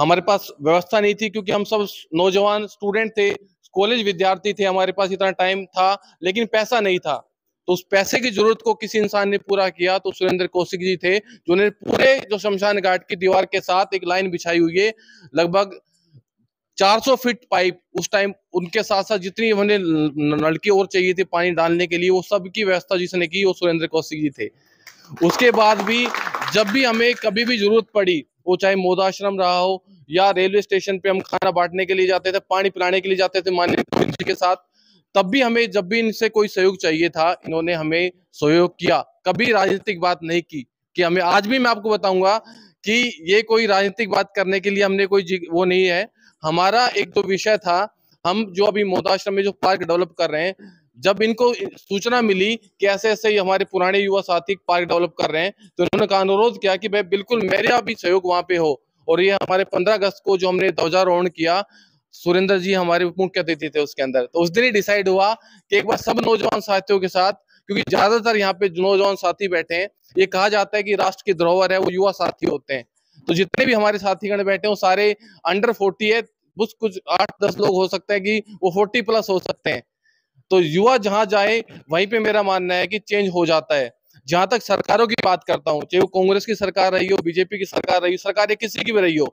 हमारे पास व्यवस्था नहीं थी क्योंकि हम सब नौजवान स्टूडेंट थे कॉलेज विद्यार्थी थे हमारे पास इतना टाइम था लेकिन पैसा नहीं था तो उस पैसे की जरूरत को किसी इंसान ने पूरा किया तो सुरेंद्र कौशिक जी थे जिन्होंने पूरे जो शमशान घाट की दीवार के साथ एक लाइन बिछाई हुई है लगभग 400 फीट पाइप उस टाइम उनके साथ साथ जितनी हमने नलकी और चाहिए थी पानी डालने के लिए वो सबकी व्यवस्था जिसने की वो सुरेंद्र कौशिक जी थे उसके बाद भी जब भी हमें कभी भी जरूरत पड़ी वो चाहे मोदाश्रम रहा हो या रेलवे स्टेशन पे हम खाना बांटने के लिए जाते थे पानी पिलाने के लिए जाते थे माननीय जी के साथ तब भी हमें जब भी इनसे कोई सहयोग चाहिए था इन्होंने हमें सहयोग किया कभी राजनीतिक बात नहीं की कि हमें आज भी मैं आपको बताऊंगा कि ये कोई राजनीतिक बात करने के लिए हमने कोई वो नहीं है हमारा एक तो विषय था हम जो अभी मोदाश्रम में जो पार्क डेवलप कर रहे हैं जब इनको सूचना मिली कि ऐसे ऐसे ही हमारे पुराने युवा साथी पार्क डेवलप कर रहे हैं तो इन्होंने कहा अनुरोध किया कि भाई बिल्कुल मेरा भी सहयोग वहां पे हो और ये हमारे पंद्रह अगस्त को जो हमने ध्वजारोहण किया सुरेंद्र जी हमारे मुख्य अतिथि थे उसके अंदर तो उस दिन ही डिसाइड हुआ कि एक बार सब नौजवान साथियों के साथ क्योंकि ज्यादातर यहाँ पे नौजवान साथी बैठे हैं ये कहा जाता है कि राष्ट्र की धरोहर है वो युवा साथी होते हैं तो जितने भी हमारे साथीगण बैठे हैं वो सारे अंडर फोर्टी है कुछ कुछ आठ दस लोग हो सकते हैं कि वो फोर्टी प्लस हो सकते हैं तो युवा जहां जाए वहीं पे मेरा मानना है कि चेंज हो जाता है जहां तक सरकारों की बात करता हूं चाहे वो कांग्रेस की सरकार रही हो बीजेपी की सरकार रही हो सरकार किसी की भी रही हो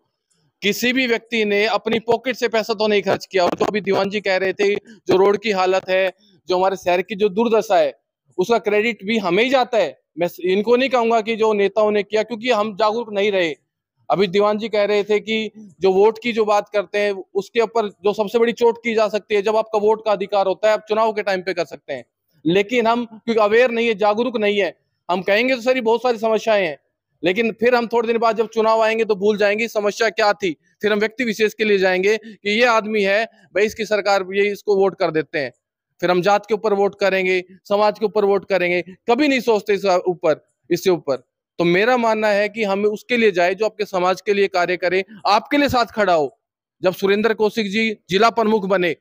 किसी भी व्यक्ति ने अपनी पॉकेट से पैसा तो नहीं खर्च किया और जो अभी दीवान जी कह रहे थे जो रोड की हालत है जो हमारे शहर की जो दुर्दशा है उसका क्रेडिट भी हमें ही जाता है मैं इनको नहीं कहूंगा कि जो नेताओं ने किया क्योंकि हम जागरूक नहीं रहे अभी दीवान जी कह रहे थे कि जो वोट की जो बात करते हैं उसके ऊपर जो सबसे बड़ी चोट की जा सकती है जब आपका वोट का अधिकार होता है आप चुनाव के टाइम पे कर सकते हैं लेकिन हम क्योंकि अवेयर नहीं है जागरूक नहीं है हम कहेंगे तो सर बहुत सारी समस्याएं हैं लेकिन फिर हम थोड़े दिन बाद जब चुनाव आएंगे तो भूल जाएंगे समस्या क्या थी फिर हम व्यक्ति विशेष के लिए जाएंगे कि ये आदमी है भाई इसकी सरकार ये इसको वोट कर देते हैं फिर हम जात के ऊपर वोट करेंगे समाज के ऊपर वोट करेंगे कभी नहीं सोचते इस ऊपर इससे ऊपर तो मेरा मानना है कि हमें उसके लिए जाए जो आपके समाज के लिए कार्य करे आपके लिए साथ खड़ा हो जब सुरेंद्र कौशिक जी जिला प्रमुख बने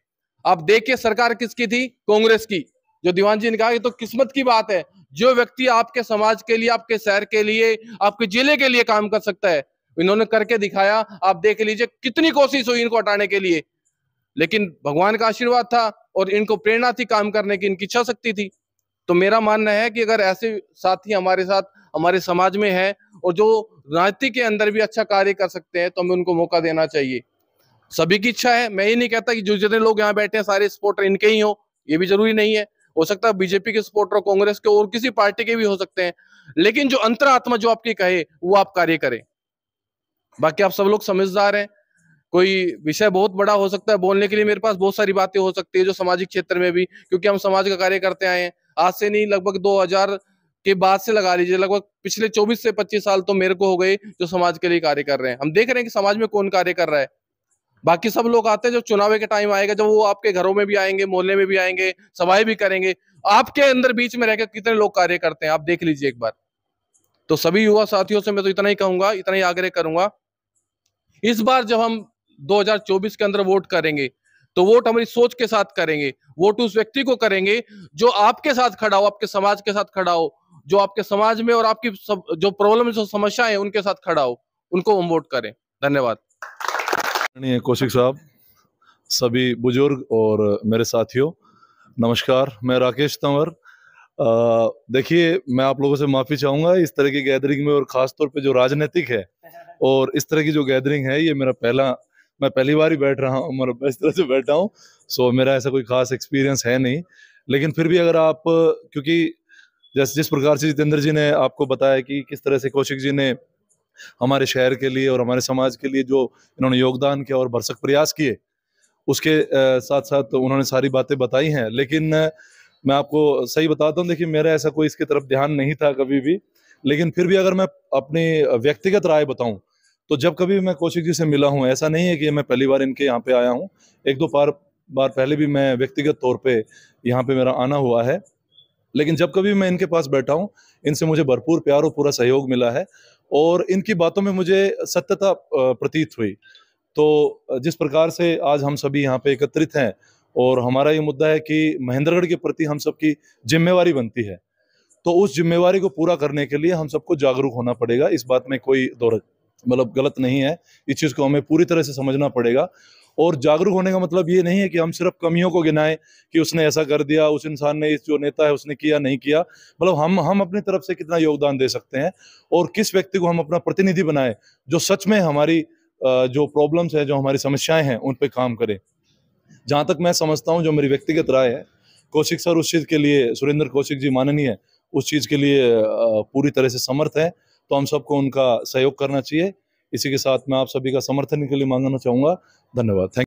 आप देखिए सरकार किसकी थी कांग्रेस की जो दीवान जी ने कहा तो किस्मत की बात है जो व्यक्ति आपके समाज के लिए आपके शहर के लिए आपके जिले के लिए काम कर सकता है इन्होंने करके दिखाया आप देख लीजिए कितनी कोशिश हुई इनको हटाने के लिए लेकिन भगवान का आशीर्वाद था और इनको प्रेरणा थी काम करने की इनकी इच्छा शक्ति थी तो मेरा मानना है कि अगर ऐसे साथी हमारे साथ हमारे समाज में है और जो राजनीति के अंदर भी अच्छा कार्य कर सकते हैं तो हमें उनको मौका देना चाहिए सभी की इच्छा है मैं ये नहीं कहता कि जो जितने लोग यहाँ बैठे हैं सारे सपोर्टर इनके ही हो ये भी जरूरी नहीं है हो सकता है बीजेपी के सपोर्टर कांग्रेस के और किसी पार्टी के भी हो सकते हैं लेकिन जो अंतरात्मा जो आपके कहे वो आप कार्य करें बाकी आप सब लोग समझदार हैं कोई विषय बहुत बड़ा हो सकता है बोलने के लिए मेरे पास बहुत सारी बातें हो सकती है जो सामाजिक क्षेत्र में भी क्योंकि हम समाज का कार्य करते आए हैं आज से नहीं लगभग दो के बाद से लगा लीजिए लगभग पिछले 24 से 25 साल तो मेरे को हो गए जो समाज के लिए कार्य कर रहे हैं हम देख रहे हैं कि समाज में कौन कार्य कर रहा है बाकी सब लोग आते हैं जब चुनाव के टाइम आएगा जब वो आपके घरों में भी आएंगे मोहल्ले में भी आएंगे सभाएं भी करेंगे आपके अंदर बीच में रहकर कितने लोग कार्य करते हैं आप देख लीजिए एक बार तो सभी युवा साथियों से मैं तो इतना ही कहूंगा इतना ही आग्रह करूंगा इस बार जब हम 2024 के अंदर वोट करेंगे तो वोट हमारी सोच के साथ करेंगे वोट उस व्यक्ति को करेंगे जो आपके साथ खड़ा हो आपके समाज के साथ खड़ा हो जो आपके समाज में और आपकी सब जो प्रॉब्लम जो समस्या है उनके साथ खड़ा हो उनको हम वोट करें धन्यवाद कौशिक साहब सभी बुजुर्ग और मेरे साथियों नमस्कार मैं राकेश तंवर देखिए मैं आप लोगों से माफ़ी चाहूंगा इस तरह की गैदरिंग में और ख़ास तौर पे जो राजनीतिक है और इस तरह की जो गैदरिंग है ये मेरा पहला मैं पहली बार ही बैठ रहा हूँ मतलब इस तरह से बैठा हूँ सो मेरा ऐसा कोई ख़ास एक्सपीरियंस है नहीं लेकिन फिर भी अगर आप क्योंकि जैसे जिस प्रकार से जितेंद्र जी ने आपको बताया कि किस तरह से कौशिक जी ने हमारे शहर के लिए और हमारे समाज के लिए जो इन्होंने योगदान किया और भरसक प्रयास किए उसके साथ साथ उन्होंने सारी बातें बताई हैं लेकिन मैं आपको सही बताता हूँ देखिए मेरा ऐसा कोई इसकी तरफ ध्यान नहीं था कभी भी लेकिन फिर भी अगर मैं अपनी व्यक्तिगत राय बताऊं तो जब कभी मैं कौशिक जी से मिला हूं ऐसा नहीं है कि मैं पहली बार इनके यहाँ पे आया हूं एक दो बार बार पहले भी मैं व्यक्तिगत तौर पे यहाँ पे मेरा आना हुआ है लेकिन जब कभी मैं इनके पास बैठा हूँ इनसे मुझे भरपूर प्यार और पूरा सहयोग मिला है और इनकी बातों में मुझे सत्यता प्रतीत हुई तो जिस प्रकार से आज हम सभी यहाँ पे एकत्रित हैं और हमारा ये मुद्दा है कि महेंद्रगढ़ के प्रति हम सबकी जिम्मेवारी बनती है तो उस जिम्मेवारी को पूरा करने के लिए हम सबको जागरूक होना पड़ेगा इस बात में कोई दौर मतलब गलत नहीं है इस चीज़ को हमें पूरी तरह से समझना पड़ेगा और जागरूक होने का मतलब ये नहीं है कि हम सिर्फ कमियों को गिनाएं कि उसने ऐसा कर दिया उस इंसान ने इस जो नेता है उसने किया नहीं किया मतलब हम हम अपनी तरफ से कितना योगदान दे सकते हैं और किस व्यक्ति को हम अपना प्रतिनिधि बनाएं जो सच में हमारी जो प्रॉब्लम्स हैं जो हमारी समस्याएं हैं उन पर काम करें जहाँ तक मैं समझता हूँ जो मेरी व्यक्तिगत राय है कौशिक सर उस चीज़ के लिए सुरेंद्र कौशिक जी माननीय उस चीज़ के लिए पूरी तरह से समर्थ है तो हम सबको उनका सहयोग करना चाहिए इसी के साथ मैं आप सभी का समर्थन के लिए मांगना चाहूँगा धन्यवाद थैंक